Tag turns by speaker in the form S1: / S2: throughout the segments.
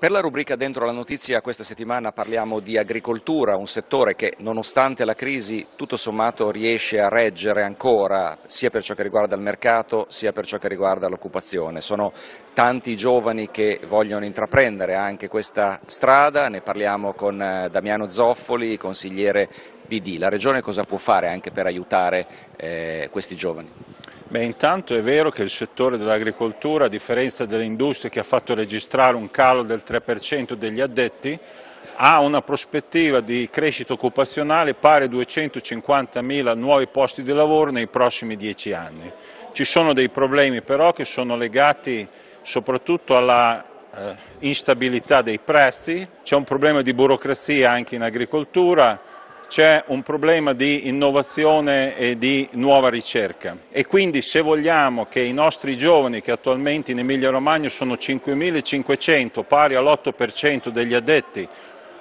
S1: Per la rubrica Dentro la notizia questa settimana parliamo di agricoltura, un settore che nonostante la crisi tutto sommato riesce a reggere ancora sia per ciò che riguarda il mercato sia per ciò che riguarda l'occupazione. Sono tanti i giovani che vogliono intraprendere anche questa strada, ne parliamo con eh, Damiano Zoffoli, consigliere PD. La Regione cosa può fare anche per aiutare eh, questi giovani? Beh, intanto è vero che il
S2: settore dell'agricoltura, a differenza delle industrie che ha fatto registrare un calo del 3% degli addetti, ha una prospettiva di crescita occupazionale pari a 250.000 nuovi posti di lavoro nei prossimi dieci anni. Ci sono dei problemi però che sono legati soprattutto alla eh, instabilità dei prezzi, c'è un problema di burocrazia anche in agricoltura, c'è un problema di innovazione e di nuova ricerca e quindi se vogliamo che i nostri giovani che attualmente in Emilia Romagna sono 5.500 pari all'8% degli addetti,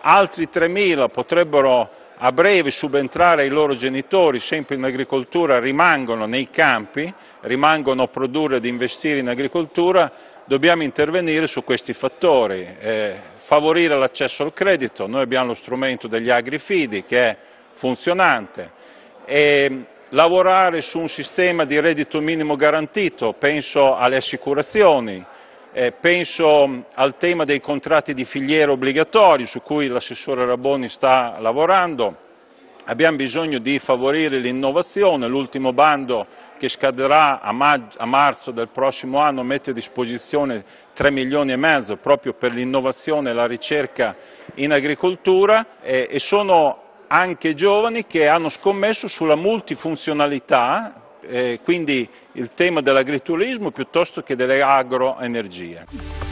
S2: altri 3.000 potrebbero a breve subentrare ai loro genitori, sempre in agricoltura, rimangono nei campi, rimangono a produrre ed investire in agricoltura, dobbiamo intervenire su questi fattori, eh, favorire l'accesso al credito, noi abbiamo lo strumento degli agrifidi che è funzionante, e mm, lavorare su un sistema di reddito minimo garantito, penso alle assicurazioni, eh, penso mm, al tema dei contratti di filiera obbligatori su cui l'assessore Raboni sta lavorando, Abbiamo bisogno di favorire l'innovazione, l'ultimo bando che scadrà a, a, marzo del prossimo anno mette a disposizione 3 milioni e mezzo proprio per l'innovazione e la ricerca in agricoltura e, e sono anche giovani che hanno scommesso sulla multifunzionalità eh, quindi il tema dell'agriturismo piuttosto che delle agroenergie.